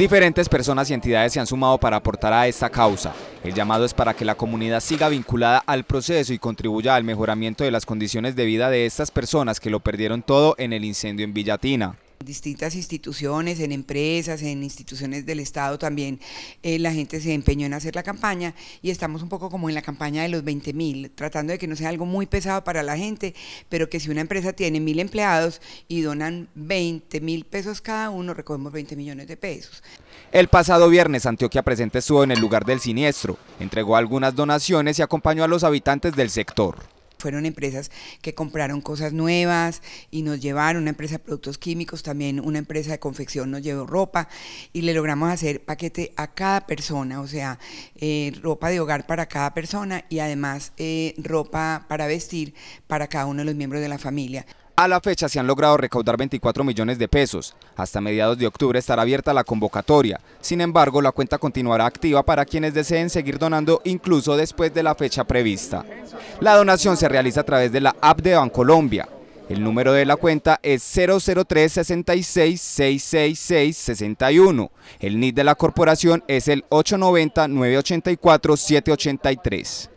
Diferentes personas y entidades se han sumado para aportar a esta causa. El llamado es para que la comunidad siga vinculada al proceso y contribuya al mejoramiento de las condiciones de vida de estas personas que lo perdieron todo en el incendio en Villatina distintas instituciones, en empresas, en instituciones del Estado también, eh, la gente se empeñó en hacer la campaña y estamos un poco como en la campaña de los 20 mil, tratando de que no sea algo muy pesado para la gente, pero que si una empresa tiene mil empleados y donan 20 mil pesos cada uno, recogemos 20 millones de pesos. El pasado viernes Antioquia Presente estuvo en el lugar del siniestro, entregó algunas donaciones y acompañó a los habitantes del sector fueron empresas que compraron cosas nuevas y nos llevaron, una empresa de productos químicos, también una empresa de confección nos llevó ropa y le logramos hacer paquete a cada persona, o sea, eh, ropa de hogar para cada persona y además eh, ropa para vestir para cada uno de los miembros de la familia. A la fecha se han logrado recaudar 24 millones de pesos. Hasta mediados de octubre estará abierta la convocatoria. Sin embargo, la cuenta continuará activa para quienes deseen seguir donando incluso después de la fecha prevista. La donación se realiza a través de la app de Bancolombia. El número de la cuenta es 003 66 El NID de la corporación es el 890 984 783.